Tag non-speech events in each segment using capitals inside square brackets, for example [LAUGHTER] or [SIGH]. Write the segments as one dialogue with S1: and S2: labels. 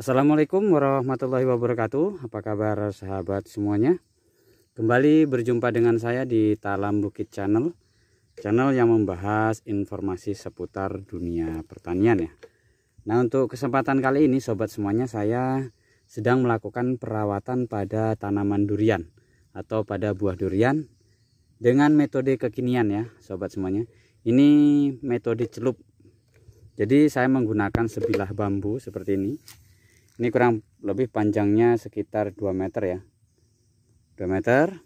S1: Assalamualaikum warahmatullahi wabarakatuh Apa kabar sahabat semuanya Kembali berjumpa dengan saya di Talam Bukit Channel Channel yang membahas informasi seputar dunia pertanian ya Nah untuk kesempatan kali ini sobat semuanya saya sedang melakukan perawatan pada tanaman durian Atau pada buah durian Dengan metode kekinian ya sobat semuanya Ini metode celup Jadi saya menggunakan sebilah bambu seperti ini ini kurang lebih panjangnya sekitar 2 meter ya 2 meter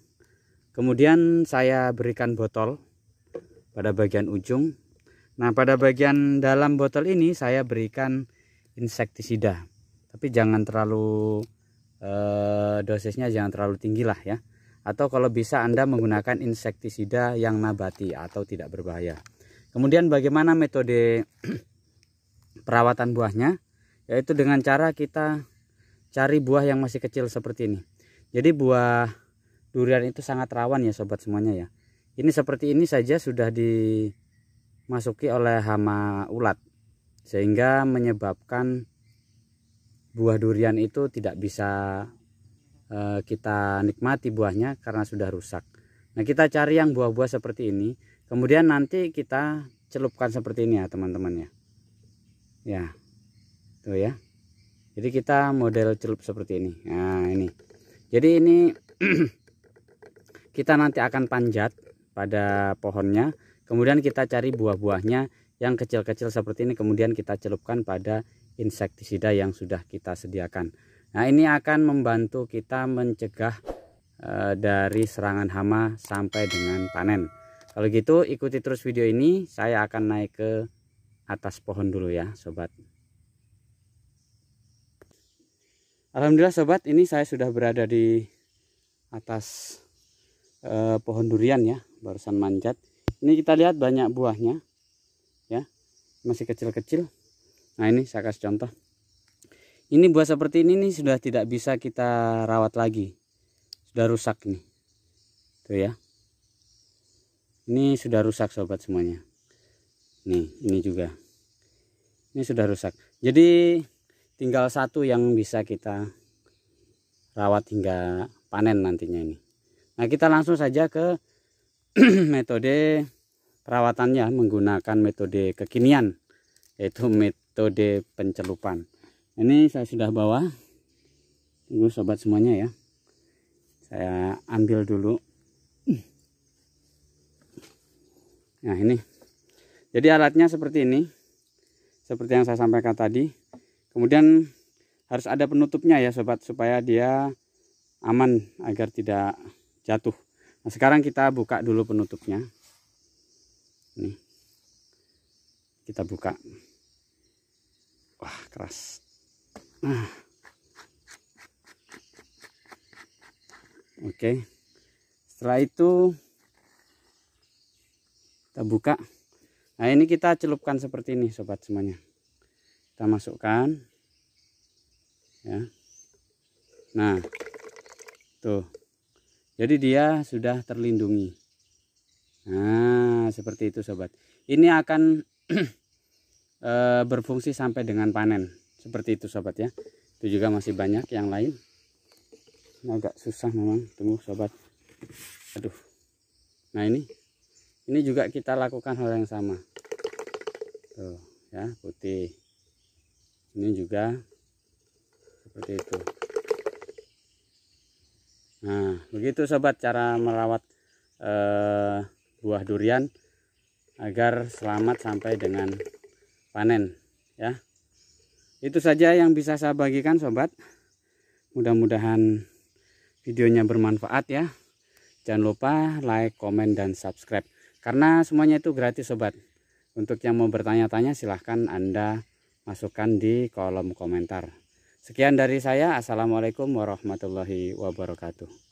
S1: kemudian saya berikan botol pada bagian ujung nah pada bagian dalam botol ini saya berikan insektisida tapi jangan terlalu eh, dosisnya jangan terlalu tinggi lah ya atau kalau bisa Anda menggunakan insektisida yang nabati atau tidak berbahaya kemudian bagaimana metode [CLEARS THROAT] perawatan buahnya yaitu dengan cara kita cari buah yang masih kecil seperti ini jadi buah durian itu sangat rawan ya sobat semuanya ya ini seperti ini saja sudah dimasuki oleh hama ulat sehingga menyebabkan buah durian itu tidak bisa eh, kita nikmati buahnya karena sudah rusak nah kita cari yang buah-buah seperti ini kemudian nanti kita celupkan seperti ini ya teman-teman ya ya tuh gitu ya jadi kita model celup seperti ini nah ini jadi ini [CLEARS THROAT] kita nanti akan panjat pada pohonnya kemudian kita cari buah-buahnya yang kecil-kecil seperti ini kemudian kita celupkan pada insektisida yang sudah kita sediakan nah ini akan membantu kita mencegah e, dari serangan hama sampai dengan panen kalau gitu ikuti terus video ini saya akan naik ke atas pohon dulu ya sobat Alhamdulillah sobat ini saya sudah berada di atas eh, pohon durian ya barusan manjat ini kita lihat banyak buahnya ya masih kecil-kecil nah ini saya kasih contoh ini buah seperti ini nih sudah tidak bisa kita rawat lagi sudah rusak nih tuh ya ini sudah rusak sobat semuanya nih ini juga ini sudah rusak jadi tinggal satu yang bisa kita rawat hingga panen nantinya ini nah kita langsung saja ke [CLEARS THROAT] metode perawatannya menggunakan metode kekinian yaitu metode pencelupan ini saya sudah bawa tunggu sobat semuanya ya saya ambil dulu [CLEARS THROAT] nah ini jadi alatnya seperti ini seperti yang saya sampaikan tadi kemudian harus ada penutupnya ya sobat supaya dia aman agar tidak jatuh nah sekarang kita buka dulu penutupnya nih kita buka wah keras nah. oke setelah itu kita buka nah ini kita celupkan seperti ini sobat semuanya kita masukkan ya nah tuh jadi dia sudah terlindungi nah seperti itu sobat ini akan [CLEARS THROAT] eh, berfungsi sampai dengan panen seperti itu sobat ya itu juga masih banyak yang lain agak susah memang tunggu sobat aduh nah ini ini juga kita lakukan hal yang sama tuh ya putih ini juga seperti itu nah begitu sobat cara merawat eh, buah durian agar selamat sampai dengan panen ya itu saja yang bisa saya bagikan sobat mudah-mudahan videonya bermanfaat ya jangan lupa like komen dan subscribe karena semuanya itu gratis sobat untuk yang mau bertanya-tanya silahkan anda masukkan di kolom komentar. Sekian dari saya. Assalamualaikum warahmatullahi wabarakatuh.